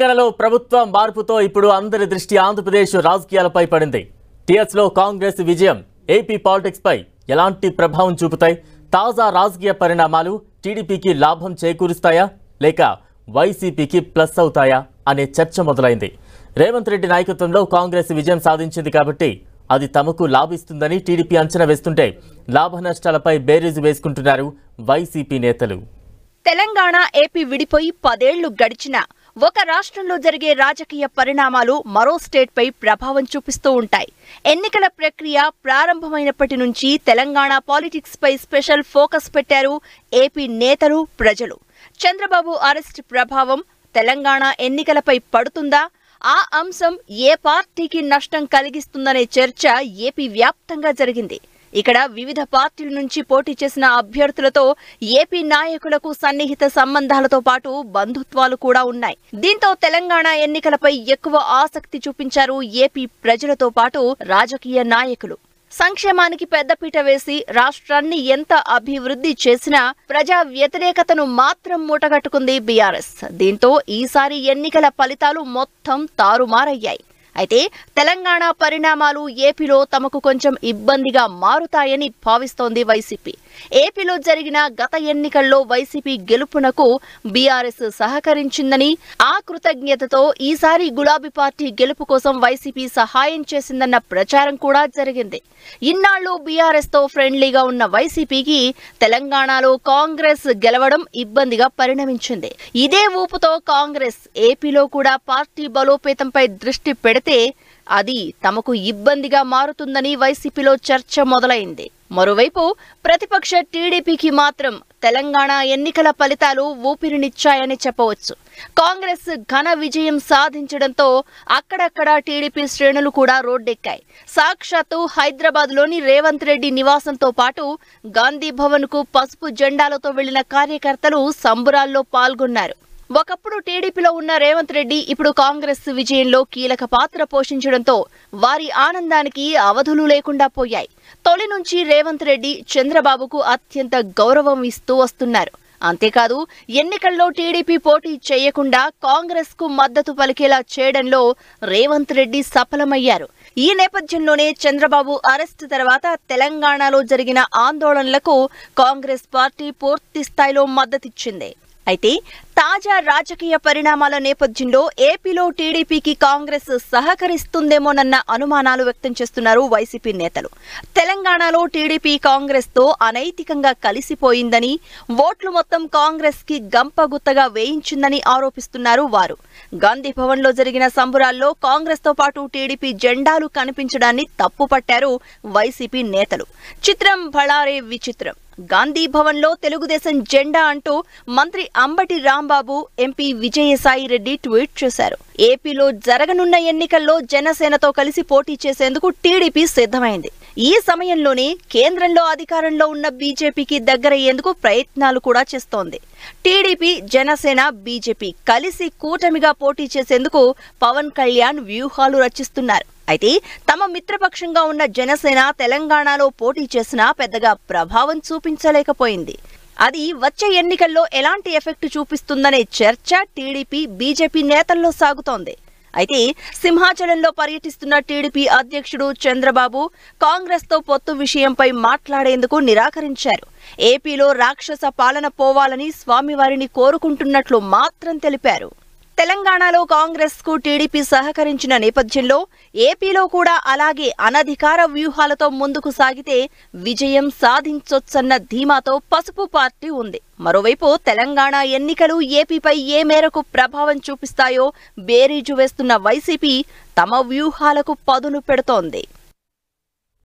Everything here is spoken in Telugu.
తెలంగాణలో ప్రభుత్వ మార్పుతో ఇప్పుడు అందరి దృష్టి ఆంధ్రప్రదేశ్ రాజకీయాలపై పడింది లో కాంగ్రెస్ విజయం ఏపీ పై ఎలాంటి ప్రభావం చూపుతాయి తాజా రాజకీయ పరిణామాలు టీడీపీకి లాభం చేకూరుస్తాయా లేక వైసీపీకి ప్లస్ అవుతాయా అనే చర్చ మొదలైంది రేవంత్ రెడ్డి నాయకత్వంలో కాంగ్రెస్ విజయం సాధించింది కాబట్టి అది తమకు లాభిస్తుందని టీడీపీ అంచనా వేస్తుంటే లాభ నష్టాలపై బేరీజు వేసుకుంటున్నారు వైసీపీ నేతలు తెలంగాణ ఏపీ విడిపోయి పదేళ్లు గడిచినా ఒక రాష్ట్రంలో జరిగే రాజకీయ పరిణామాలు మరో స్టేట్పై ప్రభావం చూపిస్తూ ఉంటాయి ఎన్నికల ప్రక్రియ ప్రారంభమైనప్పటి నుంచి తెలంగాణ పాలిటిక్స్పై స్పెషల్ ఫోకస్ పెట్టారు ఏపీ నేతలు ప్రజలు చంద్రబాబు అరెస్ట్ ప్రభావం తెలంగాణ ఎన్నికలపై పడుతుందా ఆ అంశం ఏ పార్టీకి నష్టం కలిగిస్తుందనే చర్చ ఏపీ వ్యాప్తంగా జరిగింది ఇక్కడ వివిధ పార్టీల నుంచి పోటీ చేసిన అభ్యర్థులతో ఏపీ నాయకులకు సన్నిహిత సంబంధాలతో పాటు బంధుత్వాలు కూడా ఉన్నాయి దీంతో తెలంగాణ ఎన్నికలపై ఎక్కువ ఆసక్తి చూపించారు ఏపీ ప్రజలతో పాటు రాజకీయ నాయకులు సంక్షేమానికి పెద్దపీట వేసి రాష్ట్రాన్ని ఎంత అభివృద్ధి చేసినా ప్రజా వ్యతిరేకతను మాత్రం మూటగట్టుకుంది బీఆర్ఎస్ దీంతో ఈసారి ఎన్నికల ఫలితాలు మొత్తం తారుమారయ్యాయి అయితే తెలంగాణ పరిణామాలు ఏపీలో తమకు కొంచెం ఇబ్బందిగా మారుతాయని భావిస్తోంది వైసీపీ ఏపీలో జరిగిన గత ఎన్నికల్లో వైసీపీ గెలుపునకు బీఆర్ఎస్ సహకరించిందని ఆ కృతజ్ఞతతో ఈసారి గులాబీ పార్టీ గెలుపు కోసం వైసీపీ సహాయం చేసిందన్న ప్రచారం కూడా జరిగింది ఇన్నాళ్లు బీఆర్ఎస్తో ఫ్రెండ్లీగా ఉన్న వైసీపీకి తెలంగాణలో కాంగ్రెస్ గెలవడం ఇబ్బందిగా పరిణమించింది ఇదే ఊపుతో కాంగ్రెస్ ఏపీలో కూడా పార్టీ బలోపేతంపై దృష్టి పెడితే అది తమకు ఇబ్బందిగా మారుతుందని వైసీపీలో చర్చ మొదలైంది మరోవైపు ప్రతిపక్ష టీడీపీకి మాత్రం తెలంగాణ ఎన్నికల ఫలితాలు ఊపిరినిచ్చాయని చెప్పవచ్చు కాంగ్రెస్ ఘన విజయం సాధించడంతో అక్కడక్కడ టీడీపీ శ్రేణులు కూడా రోడ్డెక్కాయి సాక్షాత్తు హైదరాబాద్లోని రేవంత్ రెడ్డి నివాసంతో పాటు గాంధీ భవన్కు పసుపు జెండాలతో వెళ్లిన కార్యకర్తలు సంబురాల్లో పాల్గొన్నారు ఒకప్పుడు టీడీపీలో ఉన్న రేవంత్ రెడ్డి ఇప్పుడు కాంగ్రెస్ విజయంలో కీలక పాత్ర పోషించడంతో వారి ఆనందానికి అవధులు లేకుండా పోయాయి తొలి నుంచి రేవంత్ రెడ్డి చంద్రబాబుకు అత్యంత గౌరవం ఇస్తూ వస్తున్నారు అంతేకాదు ఎన్నికల్లో టీడీపీ పోటీ చేయకుండా కాంగ్రెస్ కు మద్దతు పలికేలా చేయడంలో రేవంత్ రెడ్డి సఫలమయ్యారు ఈ నేపథ్యంలోనే చంద్రబాబు అరెస్ట్ తర్వాత తెలంగాణలో జరిగిన ఆందోళనలకు కాంగ్రెస్ పార్టీ పూర్తి స్థాయిలో మద్దతిచ్చింది అయితే తాజా రాజకీయ పరిణామాల నేపథ్యంలో ఏపీలో టీడీపీకి కాంగ్రెస్ సహకరిస్తుందేమోనన్న అనుమానాలు వ్యక్తం చేస్తున్నారు వైసీపీ నేతలు తెలంగాణలో టీడీపీ కాంగ్రెస్తో అనైతికంగా కలిసిపోయిందని ఓట్లు మొత్తం కాంగ్రెస్కి గంపగుత్తగా వేయించిందని ఆరోపిస్తున్నారు వారు గాంధీ భవన్లో జరిగిన సంబురాల్లో కాంగ్రెస్తో పాటు టీడీపీ జెండాలు కనిపించడాన్ని తప్పుపట్టారు వైసీపీ నేతలు చిత్రం భళారే విచిత్రం గాంధీ భవన్లో తెలుగుదేశం జెండా అంటూ మంత్రి అంబటి రామ్ రాంబాబు ఎంపీ విజయసాయి రెడ్డి ట్వీట్ చేశారు ఏపీలో జరగనున్న ఎన్నికల్లో జనసేనతో కలిసి పోటీ చేసేందుకు టీడీపీ సిద్ధమైంది ఈ సమయంలోనే కేంద్రంలో అధికారంలో ఉన్న బీజేపీకి దగ్గరయ్యేందుకు ప్రయత్నాలు కూడా చేస్తోంది టీడీపీ జనసేన బీజేపీ కలిసి కూటమిగా పోటీ చేసేందుకు పవన్ కళ్యాణ్ వ్యూహాలు రచిస్తున్నారు అయితే తమ మిత్రపక్షంగా ఉన్న జనసేన తెలంగాణలో పోటీ చేసినా పెద్దగా ప్రభావం చూపించలేకపోయింది అది వచ్చే ఎన్నికల్లో ఎలాంటి ఎఫెక్ట్ చూపిస్తుందనే చర్చ టీడీపీ బీజేపీ నేతల్లో సాగుతోంది అయితే సింహాచలంలో పర్యటిస్తున్న టీడీపీ అధ్యక్షుడు చంద్రబాబు కాంగ్రెస్తో పొత్తు విషయంపై మాట్లాడేందుకు నిరాకరించారు ఏపీలో రాక్షస పాలన పోవాలని స్వామివారిని కోరుకుంటున్నట్లు మాత్రం తెలిపారు తెలంగాణలో కాంగ్రెస్ కు టీడీపీ సహకరించిన నేపథ్యంలో ఏపీలో కూడా అలాగే అనధికార వ్యూహాలతో ముందుకు సాగితే విజయం సాధించొచ్చన్న ధీమాతో పసుపు పార్టీ ఉంది మరోవైపు తెలంగాణ ఎన్నికలు ఏపీపై ఏ మేరకు ప్రభావం చూపిస్తాయో బేరీజు వేస్తున్న వైసీపీ తమ వ్యూహాలకు పదును పెడుతోంది